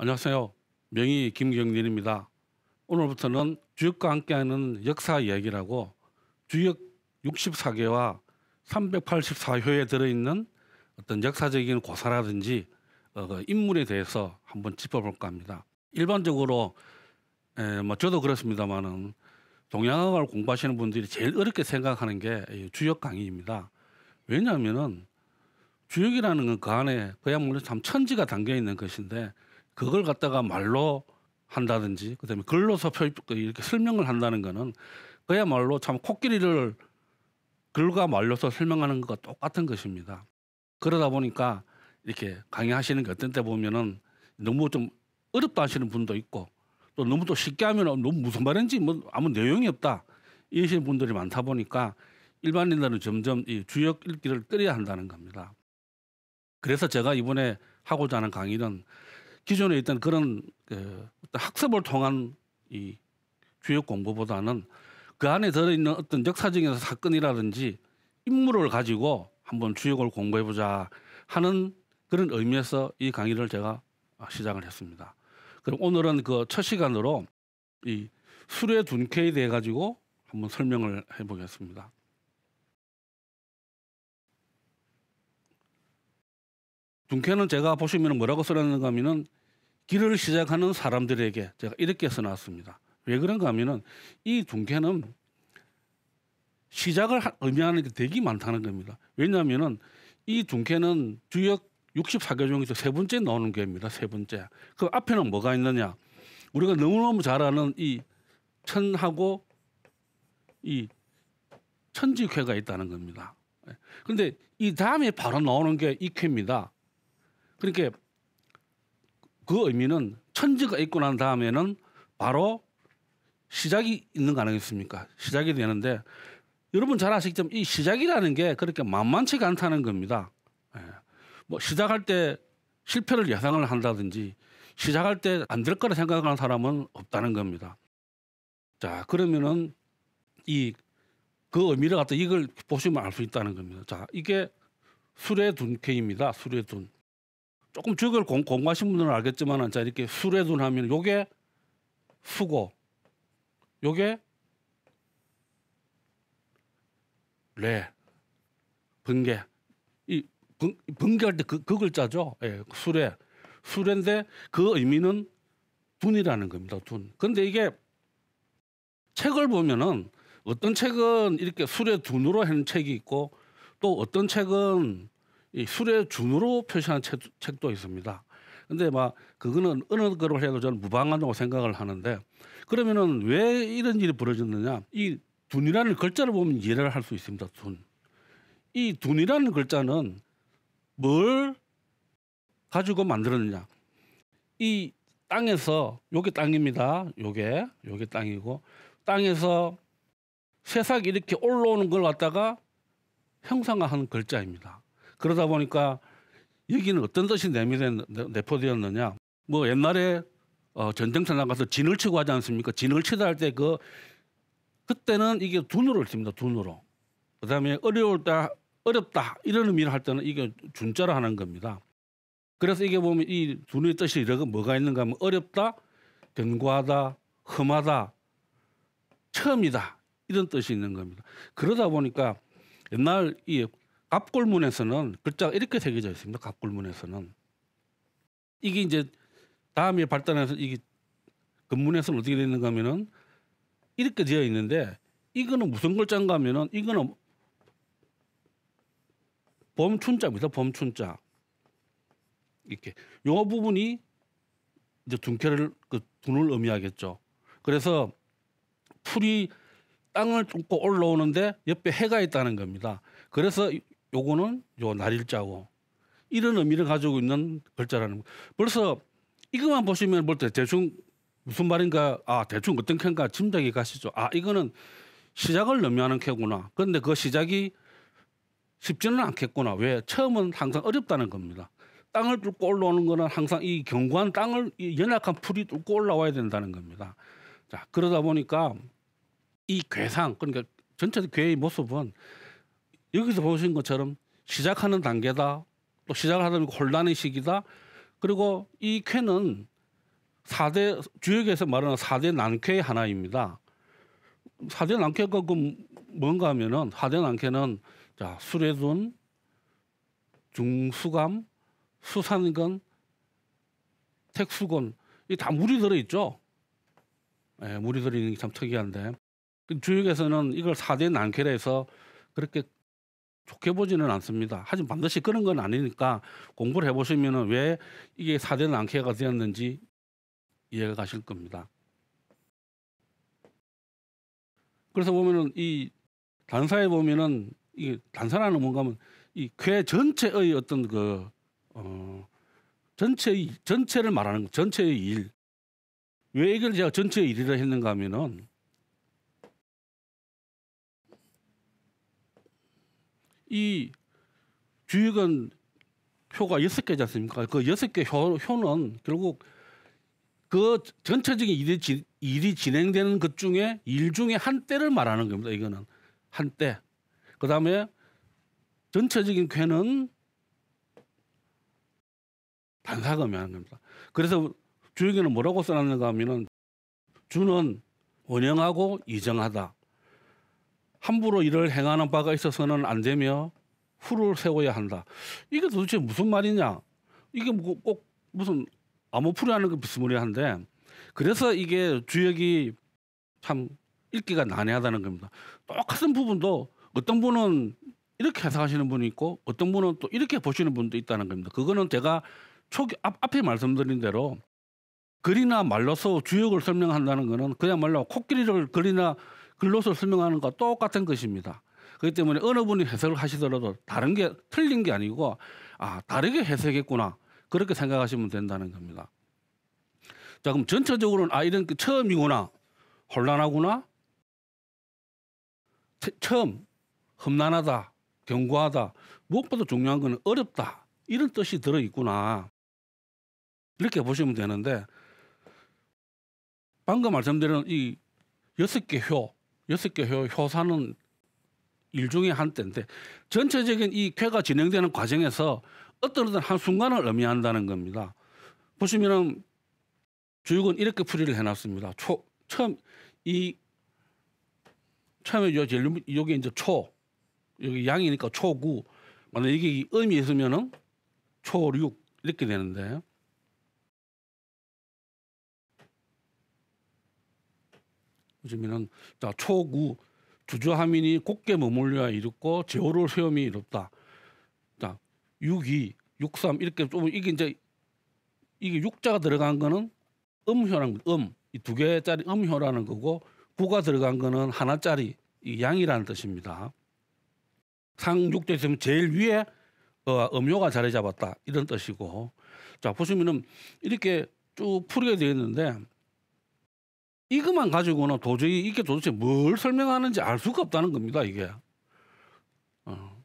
안녕하세요. 명의 김경진입니다. 오늘부터는 주역과 함께하는 역사 이야기라고 주역 64개와 384효에 들어있는 어떤 역사적인 고사라든지 어, 그 인물에 대해서 한번 짚어볼까 합니다. 일반적으로 에, 뭐 저도 그렇습니다만은 동양학을 공부하시는 분들이 제일 어렵게 생각하는 게 주역 강의입니다. 왜냐하면은 주역이라는 건 그 안에 그야말로 참 천지가 담겨 있는 것인데 그걸 갖다가 말로 한다든지 그다음에 글로서 표 그 이렇게 설명을 한다는 거는 그야말로 참 코끼리를 글과 말로서 설명하는 것과 똑같은 것입니다. 그러다 보니까 이렇게 강의하시는 게 어떤 때 보면은 너무 좀 어렵다 하시는 분도 있고 또 너무 또 쉽게 하면 너무 무슨 말인지 뭐 아무 내용이 없다 이러시는 분들이 많다 보니까 일반인들은 점점 이 주역 읽기를 끌어야 한다는 겁니다. 그래서 제가 이번에 하고자 하는 강의는 기존에 있던 그런 그, 학습을 통한 이 주역 공부보다는 그 안에 들어있는 어떤 역사적인 사건이라든지 인물을 가지고 한번 주역을 공부해보자 하는 그런 의미에서 이 강의를 제가 시작을 했습니다. 그럼 오늘은 그 첫 시간으로 이수의 둔케에 대해 가지고 한번 설명을 해보겠습니다. 둔케는 제가 보시면 뭐라고 쓰놨는가 하면은 길을 시작하는 사람들에게 제가 이렇게 써놨습니다. 왜 그런가 하면은 이 둔캐는 시작을 의미하는 게 되게 많다는 겁니다. 왜냐하면은 이 둔캐는 주역 64개 중에서 세 번째 나오는 게입니다세 번째. 그 앞에는 뭐가 있느냐? 우리가 너무너무 잘 아는 이 천하고 이 천지회가 있다는 겁니다. 예. 근데 이 다음에 바로 나오는 게 이회입니다. 그러니까 그 의미는 천지가 있고 난 다음에는 바로 시작이 있는 거 아니겠습니까? 시작이 되는데 여러분 잘 아시겠지만 이 시작이라는 게 그렇게 만만치가 않다는 겁니다. 예. 뭐 시작할 때 실패를 예상을 한다든지 시작할 때 안 될 거라 생각하는 사람은 없다는 겁니다. 자 그러면은 이 그 의미를 갖다 이걸 보시면 알 수 있다는 겁니다. 자 이게 술의 둔케입니다. 술의 둔. 조금 지역을 공, 공부하신 분들은 알겠지만 자 이렇게 술에 둔 하면 요게 수고 요게 레 번개 이 번, 번개할 때그 그 글자죠 예 술에 술인데그 의미는 분이라는 겁니다 둔 근데 이게 책을 보면은 어떤 책은 이렇게 술에 둔으로 한 책이 있고 또 어떤 책은 이 술의 준으로 표시한 책, 책도 있습니다. 근데 막 그거는 어느 거로 해도 저는 무방하다고 생각을 하는데 그러면은 왜 이런 일이 벌어졌느냐? 이 둔이라는 글자를 보면 이해를 할 수 있습니다. 둔. 이 둔이라는 글자는 뭘 가지고 만들었느냐? 이 땅에서 요게 땅입니다. 요게 요게 땅이고 땅에서 새싹 이렇게 올라오는 걸 갖다가 형상화한 글자입니다. 그러다 보니까 여기는 어떤 뜻이 내포되었느냐. 뭐 옛날에 어, 전쟁터 나가서 진을 치고 하지 않습니까? 진을 치다 할 때 그 그때는 이게 둔으로 했니다 둔으로. 그다음에 어려울 때 어렵다 이런 의미를 할 때는 이게 준자로 하는 겁니다. 그래서 이게 보면 이 둔의 뜻이 이렇게 뭐가 있는가 하면 어렵다, 견고하다, 험하다, 처음이다 이런 뜻이 있는 겁니다. 그러다 보니까 옛날 이 갑골문에서는 글자가 이렇게 새겨져 있습니다. 갑골문에서는 이게 이제 다음에 발달해서 이게 근문에서는 어떻게 되는가 하면은 이렇게 되어 있는데 이거는 무슨 글자인가 하면은 이거는 범춘자입니다. 범춘자 이렇게 요 부분이 이제 둔캐를 그 둔을 의미하겠죠. 그래서 풀이 땅을 뚫고 올라오는데 옆에 해가 있다는 겁니다. 그래서 요거는 요 날일자고 이런 의미를 가지고 있는 글자라는 거. 벌써 이것만 보시면 볼 때 대충 무슨 말인가 아 대충 어떤 캔가 짐작이 가시죠. 아 이거는 시작을 의미하는 캐구나. 그런데 그 시작이 쉽지는 않겠구나. 왜 처음은 항상 어렵다는 겁니다. 땅을 뚫고 올라오는 거는 항상 이 견고한 땅을 이 연약한 풀이 뚫고 올라와야 된다는 겁니다. 자 그러다 보니까 이 괴상 그러니까 전체 괴의 모습은 여기서 보신 것처럼 시작하는 단계다. 또 시작을 하다 보면 혼란의 시기다. 그리고 이 쾌는 사대 주역에서 말하는 사대 난쾌의 하나입니다. 사대 난쾌가 그 뭔가 하면은 사대 난쾌는 자, 수레둔, 중수감, 수산근, 택수건 이다 물이 들어 있죠. 예, 물이 들어 있는 게 참 특이한데 그 주역에서는 이걸 사대 난쾌라 해서 그렇게 좋게 보지는 않습니다. 하지만 반드시 그런 건 아니니까 공부를 해보시면 왜 이게 사대는 안케가 되었는지 이해가 가실 겁니다. 그래서 보면은 이 단사에 보면은 이 단사라는 뭔가 하면 이괴 전체의 어떤 그 어, 전체의 전체를 말하는 전체의 일. 왜 이걸 제가 전체의 일이라 했는가 하면은 이 주익은 표가 여섯 개지 않습니까? 그 여섯 개효 표는 결국 그 전체적인 일이, 지, 일이 진행되는 것 중에 일 중에 한 때를 말하는 겁니다. 이거는 한 때. 그 다음에 전체적인 쾌는 반사금이 하는 겁니다. 그래서 주역에는 뭐라고 써놨는가 하면은 주는 원형하고 이정하다. 함부로 일을 행하는 바가 있어서는 안 되며 후를 세워야 한다. 이게 도대체 무슨 말이냐? 이게 뭐 꼭 무슨 아무 풀이하는것 비스무리한데 그래서 이게 주역이 참 읽기가 난해하다는 겁니다. 똑같은 부분도 어떤 분은 이렇게 해석하시는 분이 있고 어떤 분은 또 이렇게 보시는 분도 있다는 겁니다. 그거는 제가 초기 앞, 앞에 말씀드린 대로 글이나 말로서 주역을 설명한다는 거는 그야말로 코끼리를 글이나 글로서 설명하는 것과 똑같은 것입니다. 그렇기 때문에 어느 분이 해석을 하시더라도 다른 게 틀린 게 아니고 아 다르게 해석했구나 그렇게 생각하시면 된다는 겁니다. 자 그럼 전체적으로는 아 이런 게 처음이구나 혼란하구나 처음 험난하다 견고하다 무엇보다 중요한 것은 어렵다 이런 뜻이 들어 있구나 이렇게 보시면 되는데 방금 말씀드린 이 여섯 개효 여섯 개 효, 사는 일종의 한 때인데 전체적인 이 쾌가 진행되는 과정에서 어떤 어떤 한 순간을 의미한다는 겁니다. 보시면은 주육은 이렇게 풀이를 해놨습니다. 초 처음 이 처음에 요 제일 요게 이제 초 여기 양이니까 초구 만약 이게 의미 있으면은 초육 이렇게 되는데 그러면은 자 초구 주저함이니 곱게 머물려야 이롭고 제어를 세움이 이롭다. 자 6이 6, 3 이렇게 좀 이게 이제 이게 육자가 들어간 거는 음효라는 음이 두 개짜리 음효라는 거고 구가 들어간 거는 하나짜리 이 양이라는 뜻입니다. 상육자 있으면 제일 위에 어, 음효가 자리 잡았다 이런 뜻이고 자 보시면은 이렇게 쭉 풀게 되어 있는데 이것만 가지고는 도저히 이게 도대체 뭘 설명하는지 알 수가 없다는 겁니다. 이게. 어.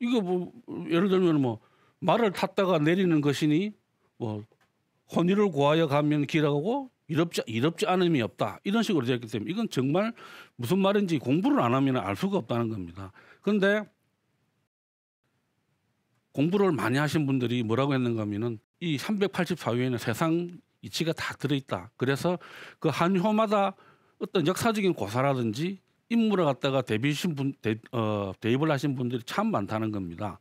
이거 뭐 예를 들면 뭐 말을 탔다가 내리는 것이니 뭐 혼의를 구하여 가면 길하고 이롭지 이롭지 않음이 없다 이런 식으로 되어 있기 때문에 이건 정말 무슨 말인지 공부를 안 하면 알 수가 없다는 겁니다. 그런데 공부를 많이 하신 분들이 뭐라고 했는가 하면이 384위에는 세상 이치가 다 들어있다. 그래서 그 한 효마다 어떤 역사적인 고사라든지 인물을 갖다가 대비하신 분, 대, 어, 대입을 하신 분들이 참 많다는 겁니다.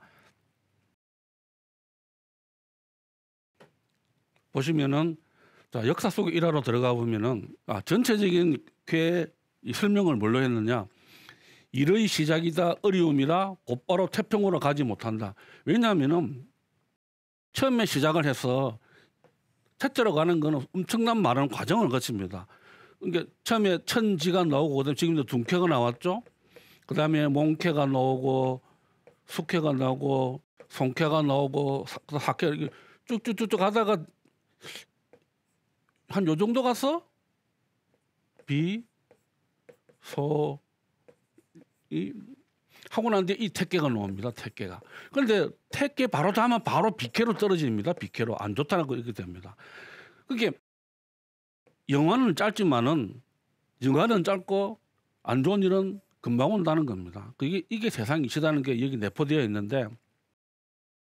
보시면은 자 역사 속 일화로 들어가 보면은 아 전체적인 쾌 설명을 뭘로 했느냐 일의 시작이다 어려움이라 곧바로 태평으로 가지 못한다 왜냐하면은 처음에 시작을 해서 첫째로 가는 거는 엄청난 많은 과정을 거칩니다. 그러니까 처음에 천지가 나오고 그다음에 지금도 둔캐가 나왔죠. 그다음에 몽캐가 나오고 숙회가 나오고 송캐가 나오고 학회 쭉쭉쭉쭉 가다가한 요 정도 가서 비소이 하고 난 뒤에 이 택계가 나옵니다. 택계가. 그런데 택계 바로 다음면 바로 비케로 떨어집니다. 비케로 안좋다는거 이렇게 됩니다. 그게 영화는 짧지만은 영화는 짧고 안 좋은 일은 금방 온다는 겁니다. 그게 이게 세상이시다는 게 여기 내포되어 있는데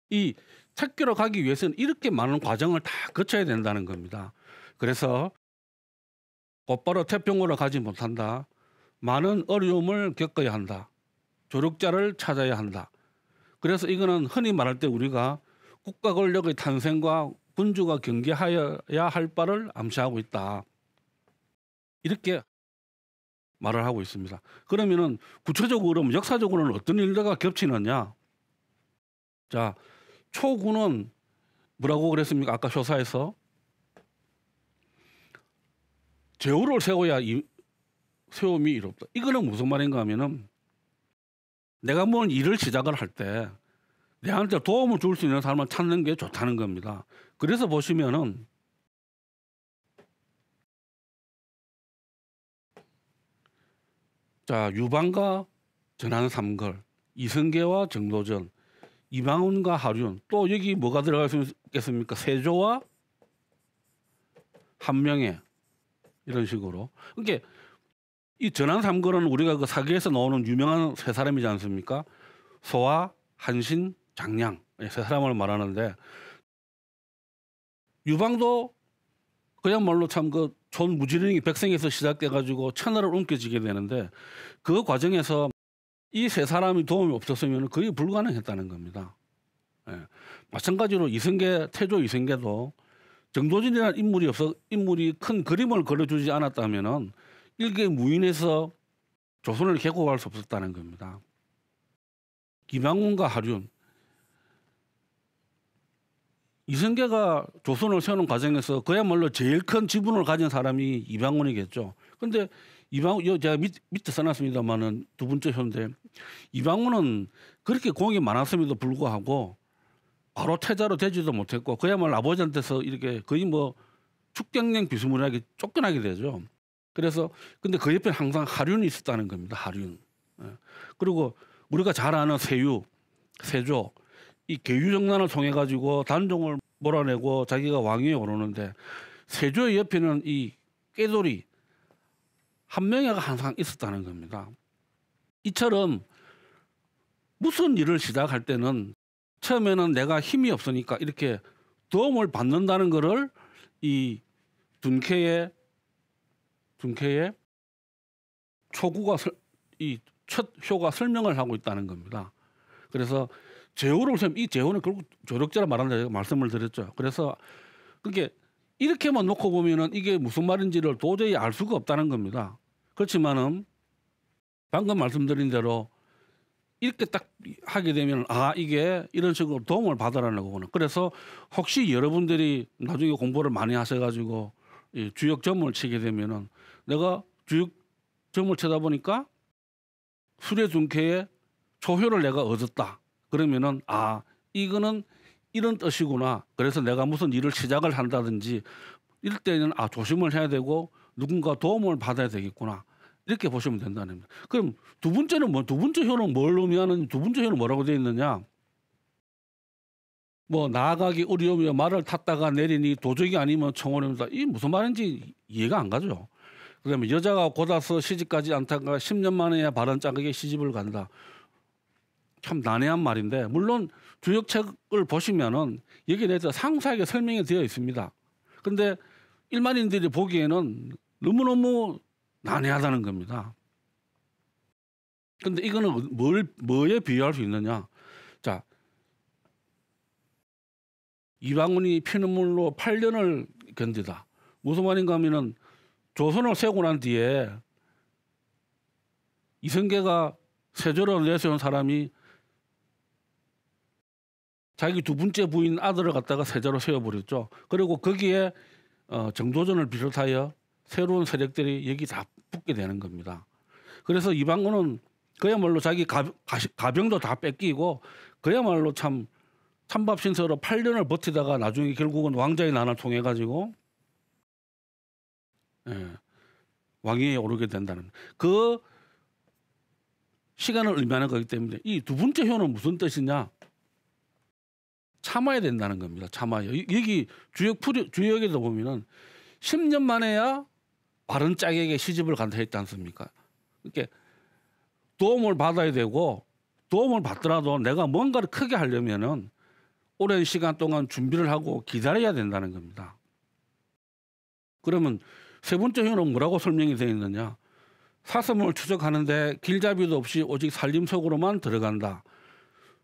이 택교로 가기 위해서는 이렇게 많은 과정을 다 거쳐야 된다는 겁니다. 그래서 곧바로 태평으로 가지 못한다. 많은 어려움을 겪어야 한다. 조력자를 찾아야 한다. 그래서 이거는 흔히 말할 때 우리가 국가 권력의 탄생과 군주가 경계하여야 할 바를 암시하고 있다. 이렇게 말을 하고 있습니다. 그러면은 구체적으로 역사적으로는 어떤 일들과 겹치느냐? 자, 초구는 뭐라고 그랬습니까? 아까 조사에서 제후를 세워야 이, 세움이 이롭다. 이거는 무슨 말인가 하면은 내가 뭐 일을 시작을 할 때 내한테 도움을 줄 수 있는 사람을 찾는 게 좋다는 겁니다. 그래서 보시면은 자 유방과 전한 삼걸 이승계와 정도전 이방훈과 하륜 또 여기 뭐가 들어갈 수 있겠습니까? 세조와 한명의 이런 식으로 그러니까 이 전환 삼거는 우리가 그 사기에서 나오는 유명한 세 사람이지 않습니까? 소아, 한신, 장량 예, 세 사람을 말하는데 유방도 그야말로 참 그 존 무지랭이 백성에서 시작돼 가지고 천하를 옮겨지게 되는데 그 과정에서 이 세 사람이 도움이 없었으면 거의 불가능했다는 겁니다. 예. 마찬가지로 이승계 태조 이승계도 정도진이라는 인물이 없어 인물이 큰 그림을 그려주지 않았다면은 일개 무인에서 조선을 개국할 수 없었다는 겁니다. 김양문과 하륜 이승계가 조선을 세우는 과정에서 그야말로 제일 큰 지분을 가진 사람이 이방원이겠죠. 근데 이방 제가 밑, 밑에 써놨습니다만은 두 번째 현대 이방원은 그렇게 공이 많았음에도 불구하고 바로 태자로 되지도 못했고 그야말로 아버지한테서 이렇게 거의 뭐 축경령 비스무리하게 쫓겨나게 되죠. 그래서 근데 그 옆에 항상 하륜이 있었다는 겁니다. 하륜. 예. 그리고 우리가 잘 아는 세유, 세조 이 계유정난을 통해 가지고 단종을 몰아내고 자기가 왕위에 오르는데 세조의 옆에는 이 깨돌이 한 명이가 항상 있었다는 겁니다. 이처럼 무슨 일을 시작할 때는 처음에는 내가 힘이 없으니까 이렇게 도움을 받는다는 것을 이 둔케의 중케의 초구가 이 첫 효가 설명을 하고 있다는 겁니다. 그래서 제호를 선생이 제호는 결국 조력자라 말한다 말씀을 드렸죠. 그래서 그게 이렇게만 놓고 보면은 이게 무슨 말인지를 도저히 알 수가 없다는 겁니다. 그렇지만은 방금 말씀드린 대로 이렇게 딱 하게 되면 아 이게 이런 식으로 도움을 받으라는 거구나. 그래서 혹시 여러분들이 나중에 공부를 많이 하셔가지고 이 주역점을 치게 되면은 내가 쭉 점을 쳐다보니까 술레중캐에 초효를 내가 얻었다. 그러면은 아 이거는 이런 뜻이구나. 그래서 내가 무슨 일을 시작을 한다든지 이럴 때는 아 조심을 해야 되고 누군가 도움을 받아야 되겠구나. 이렇게 보시면 된다는 겁니다. 그럼 두 번째는 뭐 두 번째 효는 뭘 의미하는 두 번째 효는 뭐라고 되어 있느냐? 뭐 나아가기 어려우며 말을 탔다가 내리니 도적이 아니면 청원입니다. 이 무슨 말인지 이해가 안 가죠. 그다음에 여자가 고다서 시집까지 않다가 10년 만에야 바른 짝에게 시집을 간다. 참 난해한 말인데 물론 주역책을 보시면은 여기에 대해서 상세하게 설명이 되어 있습니다. 근데 일반인들이 보기에는 너무너무 난해하다는 겁니다. 근데 이거는 뭘 뭐에 비유할 수 있느냐? 자, 이방원이 피눈물로 8년을 견디다. 무슨 말인가 하면은 조선을 세우고 난 뒤에 이성계가 세조를 내세운 사람이 자기 두 번째 부인 아들을 갖다가 세자로 세워버렸죠. 그리고 거기에 어, 정도전을 비롯하여 새로운 세력들이 여기 다 붙게 되는 겁니다. 그래서 이방군은 그야말로 자기 가, 가병도 다 뺏기고 그야말로 참참밥신서로 8년을 버티다가 나중에 결국은 왕자의 난을 통해 가지고 예. 왕위에 오르게 된다는 그 시간을 의미하는 거기 때문에 이 두 번째 효는 무슨 뜻이냐? 참아야 된다는 겁니다. 참아요. 여기 주역 주역에도 보면은 10년 만에야 바른 짝에게 시집을 간다 했지 않습니까? 이렇게 그러니까 도움을 받아야 되고 도움을 받더라도 내가 뭔가를 크게 하려면은 오랜 시간 동안 준비를 하고 기다려야 된다는 겁니다. 그러면 세 번째 형은 뭐라고 설명이 되어 있느냐. 사슴을 추적하는데 길잡이도 없이 오직 살림 속으로만 들어간다.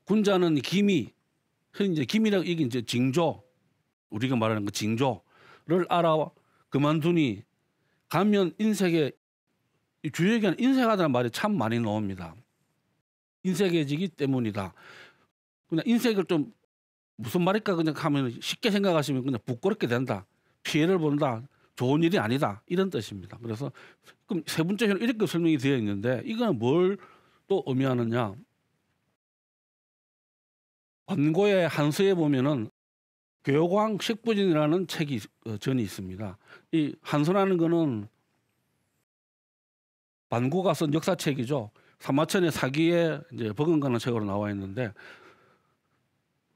군자는 기미, 이제 기미라고 이게 이제 징조, 우리가 말하는 그 징조를 알아 그만두니 가면 인색에 주역에는 인색하다는 말이 참 많이 나옵니다. 인색해지기 때문이다. 그냥 인색을 좀 무슨 말일까 그냥 하면 쉽게 생각하시면 그냥 부끄럽게 된다. 피해를 본다. 좋은 일이 아니다 이런 뜻입니다. 그래서 그럼 세 번째 현 이렇게 설명이 되어 있는데 이건 뭘 또 의미하느냐? 권고의 한서에 보면은 교광 식부진이라는 책이 어, 전이 있습니다. 이 한서라는 거는 반고가 쓴 역사책이죠. 사마천의 사기에 이제 버금가는 책으로 나와 있는데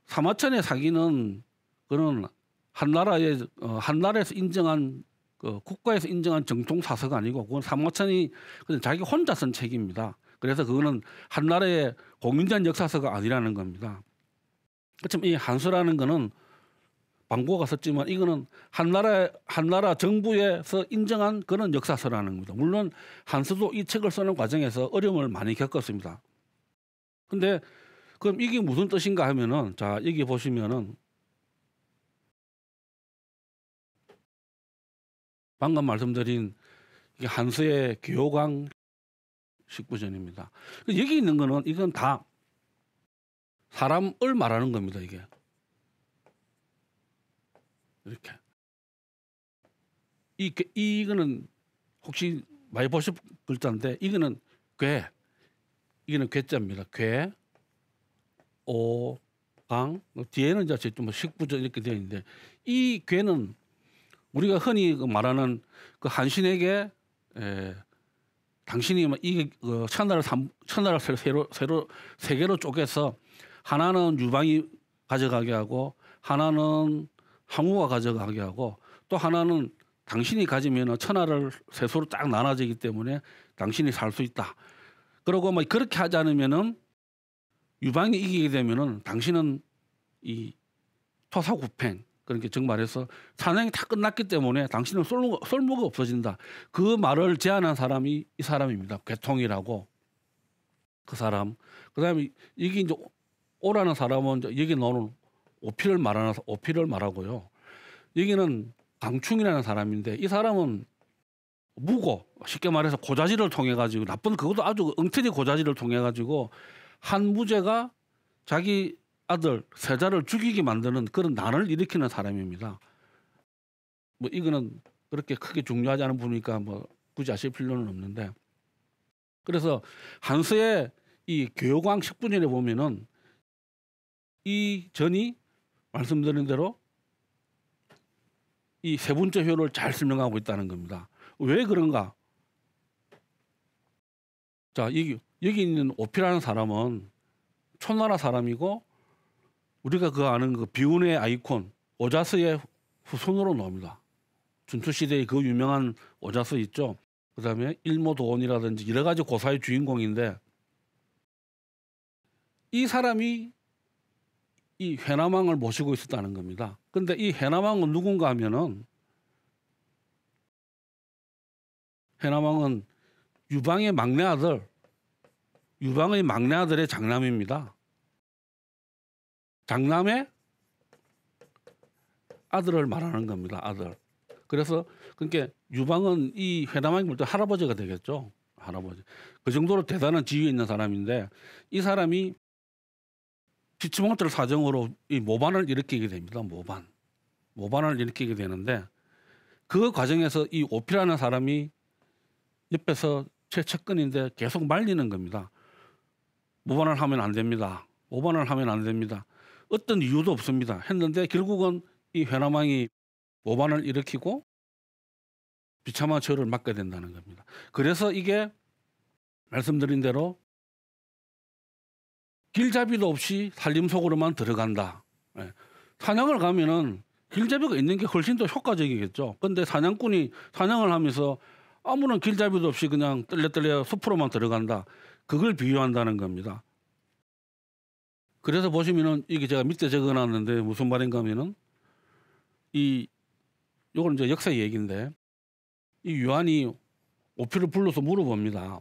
사마천의 사기는 그는 한나라의 어, 한나라에서 인정한 그 국가에서 인정한 정통 사서가 아니고 그건 삼모천이 그냥 자기 혼자 쓴 책입니다. 그래서 그거는 한 나라의 공인된 역사서가 아니라는 겁니다. 그렇지만 이 한서라는 거는 방고가 썼지만 이거는 한 나라 한 나라 정부에서 인정한 그런 역사서라는 겁니다. 물론 한서도 이 책을 쓰는 과정에서 어려움을 많이 겪었습니다. 근데 그럼 이게 무슨 뜻인가 하면은 자 여기 보시면은 방금 말씀드린 이게 한서의 교강 식9전입니다 그 여기 있는 거는 이건 다 사람을 말하는 겁니다. 이게 이렇게 이 그, 이거는 혹시 많이 보실 글자인데 이거는 괴 이거는 괴자입니다. 괴 오강 뒤에는 이제 뭐 19절 이렇게 되어 있는데 이 괴는 우리가 흔히 그 말하는 그 한신에게 에, 예, 당신이 뭐 이 어, 천나를 삼, 천나를 새로 새로 세 개로 쪼개서 하나는 유방이 가져가게 하고 하나는 항우가 가져가게 하고 또 하나는 당신이 가지면 천하를 세수로 딱 나눠지기 때문에 당신이 살 수 있다. 그러고 막 뭐 그렇게 하지 않으면은 유방이 이기게 되면은 당신은 이 토사구팽 그러니까 즉 말해서 사냥이다 끝났기 때문에 당신은 솔목, 솔목이 없어진다. 그 말을 제안한 사람이 이 사람입니다. 개통이라고그 사람. 그다음에 이게 이제 오라는 사람은 여기 나는 오피를 말하는 오피를 말하고요. 여기는 강충이라는 사람인데 이 사람은 무고 쉽게 말해서 고자질을 통해 가지고 나쁜 그것도 아주 엉터리 고자질을 통해 가지고 한 무죄가 자기 아들 세자를 죽이게 만드는 그런 난을 일으키는 사람입니다. 뭐 이거는 그렇게 크게 중요하지 않은 분이니까뭐 굳이 아실 필요는 없는데 그래서 한서의 이교광1분일에 보면은 이 전이 말씀드린 대로 이세 번째 효를 잘 설명하고 있다는 겁니다. 왜 그런가? 자, 여기, 여기 있는 오피라는 사람은 초나라 사람이고 우리가 그 아는 그 비운의 아이콘 오자스의 후손으로 나옵니다. 준투 시대의 그 유명한 오자스 있죠. 그다음에 일모도원이라든지 여러 가지 고사의 주인공인데 이 사람이 이 회남왕을 모시고 있었다는 겁니다. 근데 이 회남왕은 누군가 하면은 회남왕은 유방의 막내 아들, 유방의 막내 아들의 장남입니다. 장남의 아들을 말하는 겁니다. 아들. 그래서 그러니까 유방은 이 회담하기 물때 할아버지가 되겠죠. 할아버지. 그 정도로 대단한 지위에 있는 사람인데 이 사람이 피치몬트 사정으로 이 모반을 일으키게 됩니다. 모반. 모반을 일으키게 되는데 그 과정에서 이 오피라는 사람이 옆에서 최측근인데 계속 말리는 겁니다. 모반을 하면 안 됩니다. 모반을 하면 안 됩니다. 어떤 이유도 없습니다. 했는데 결국은 이 회남왕이 오반을 일으키고 비참한 처를 맞게 된다는 겁니다. 그래서 이게 말씀드린 대로 길잡이도 없이 살림 속으로만 들어간다. 예. 사냥을 가면은 길잡이가 있는 게 훨씬 더 효과적이겠죠. 근데 사냥꾼이 사냥을 하면서 아무런 길잡이도 없이 그냥 떨려떨려 숲으로만 들어간다. 그걸 비유한다는 겁니다. 그래서 보시면은 이게 제가 밑에 적어놨는데 무슨 말인가 하면은 이 요거는 이제 역사 얘기인데 이유한이 오피를 불러서 물어봅니다.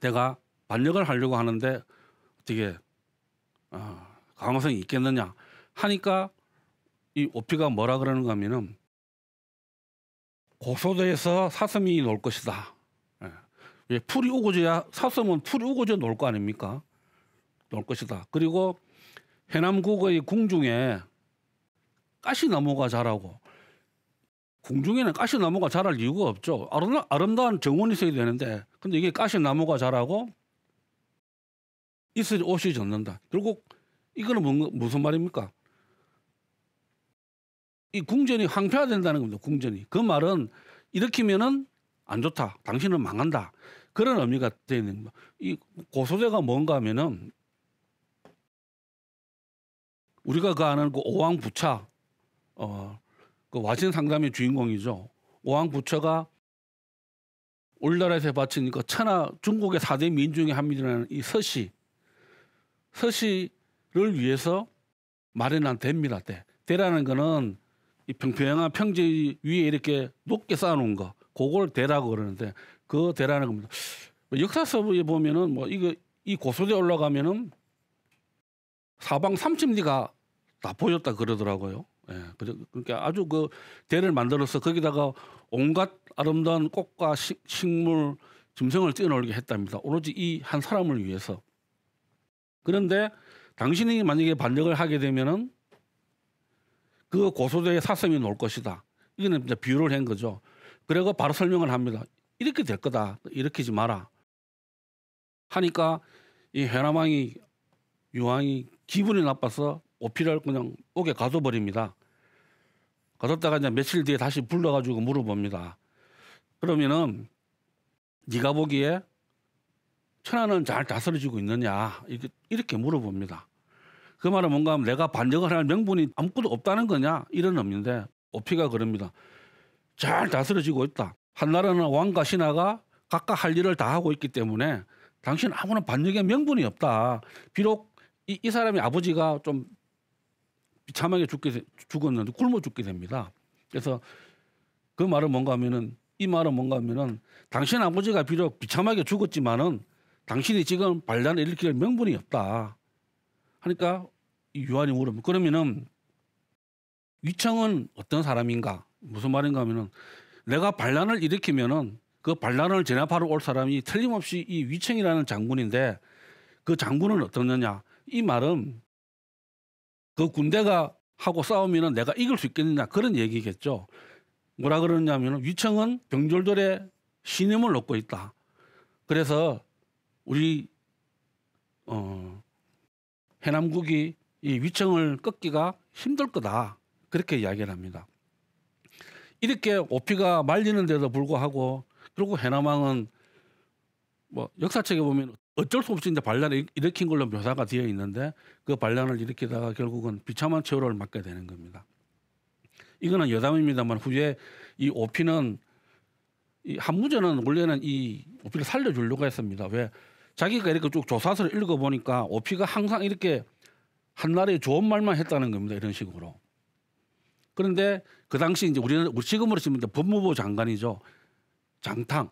내가 반역을 하려고 하는데 어떻게 아, 가능성이 있겠느냐 하니까 이 오피가 뭐라 그러는가 하면은 고소대에서 사슴이 놀 것이다. 예. 풀이 우거져야 사슴은 풀이 우거져 놀 거 아닙니까? 나올 것이다. 그리고 해남국의 궁중에 가시나무가 자라고 궁중에는 가시나무가 자랄 이유가 없죠. 아름다, 아름다운 정원이 있어야 되는데 근데 이게 가시나무가 자라고 있을 옷이 젖는다. 결국 이거는 뭔, 무슨 말입니까? 이 궁전이 황폐화된다는 겁니다. 궁전이 그 말은 일으키면은 안 좋다. 당신은 망한다. 그런 의미가 되어 있는 겁니다. 이 고소제가 뭔가 하면은 우리가 그 아는 그 오왕부차 어, 그 와신 상담의 주인공이죠. 오왕부처가 올나라에서 바치니까 천하 중국의 4대 민중의 한민이라는 이 서시 서시를 위해서 마련한 대입니다. 대. 대라는 거는 이 평평한 평지 위에 이렇게 높게 쌓아놓은 거 그걸 대라고 그러는데 그 대라는 겁니다. 뭐 역사 서에 보면은 뭐 이거 이 고소대 올라가면은 사방 삼십리가 다 보였다 그러더라고요. 예, 그러니까 아주 그 대를 만들어서 거기다가 온갖 아름다운 꽃과 식, 식물, 짐승을 뛰어놀게 했답니다. 오로지 이 한 사람을 위해서. 그런데 당신이 만약에 반역을 하게 되면은 그고소대의 사슴이 놀 것이다. 이거는 이제 비유를 한 거죠. 그리고 바로 설명을 합니다. 이렇게 될 거다. 이렇게지 마라. 하니까 이 회남왕이 유황이 기분이 나빠서 오피를 그냥 옥에 가둬버립니다. 가뒀다가 이제 며칠 뒤에 다시 불러가지고 물어봅니다. 그러면은 네가 보기에 천안은 잘 다스려지고 있느냐 이렇게, 이렇게 물어봅니다. 그 말은 뭔가 내가 반역을 할 명분이 아무것도 없다는 거냐 이런 의미인데 오피가 그럽니다. 잘 다스려지고 있다. 한나라는 왕과 신하가 각각 할 일을 다 하고 있기 때문에 당신 아무런 반역의 명분이 없다. 비록 이, 이 사람이 아버지가 좀 비참하게 죽게 죽었는데 굶어 죽게 됩니다. 그래서 그 말은 뭔가 하면은 이 말은 뭔가 하면은 당신 아버지가 비록 비참하게 죽었지만은 당신이 지금 반란을 일으킬 명분이 없다. 하니까 이 유한이 물으면 그러면은 위청은 어떤 사람인가? 무슨 말인가 하면은 내가 반란을 일으키면은 그 반란을 제압하러 올 사람이 틀림없이 이 위청이라는 장군인데 그 장군은 어떻느냐? 이 말은 그 군대가 하고 싸우면 내가 이길 수 있겠느냐 그런 얘기겠죠. 뭐라 그러냐면 위청은 병졸들의 신임을 얻고 있다. 그래서 우리 어, 해남국이 이 위청을 꺾기가 힘들 거다 그렇게 이야기를 합니다. 이렇게 오피가 말리는데도 불구하고 그리고 해남왕은 뭐 역사책에 보면 어쩔 수 없이 이제 반란을 일으킨 걸로 묘사가 되어 있는데 그 반란을 일으키다가 결국은 비참한 최후를 맞게 되는 겁니다. 이거는 여담입니다만 후에 이 오피는 이 한무제는 원래는 이 오피를 살려주려고 했습니다. 왜 자기가 이렇게 쭉 조사서를 읽어보니까 오피가 항상 이렇게 한나라에 좋은 말만 했다는 겁니다. 이런 식으로. 그런데 그 당시 이제 우리는 지금으로 치면 법무부 장관이죠. 장탕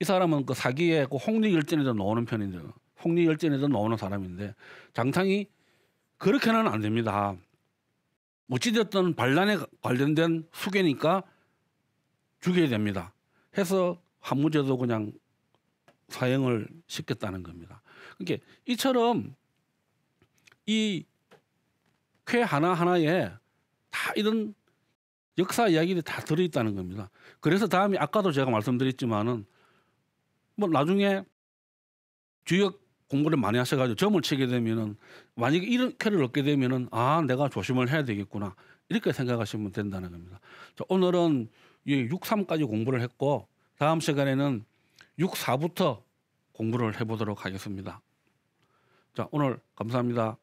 이 사람은 그 사기에 그 홍리 열전에도 나오는 편인데 홍리 열전에도 나오는 사람인데 장탕이 그렇게는 안 됩니다. 어찌됐든 반란에 관련된 수괴니까 죽여야 됩니다. 해서 한무제도 그냥 사형을 시켰다는 겁니다. 그러니까 이처럼 이 쾌 하나하나에 다 이런 역사 이야기들이 다 들어있다는 겁니다. 그래서 다음에 아까도 제가 말씀드렸지만은 뭐 나중에 주역 공부를 많이 하셔가지고 점을 치게 되면은 만약에 이런 캐를 얻게 되면은 아 내가 조심을 해야 되겠구나 이렇게 생각하시면 된다는 겁니다. 자, 오늘은 63까지 공부를 했고 다음 시간에는 64부터 공부를 해보도록 하겠습니다. 자 오늘 감사합니다.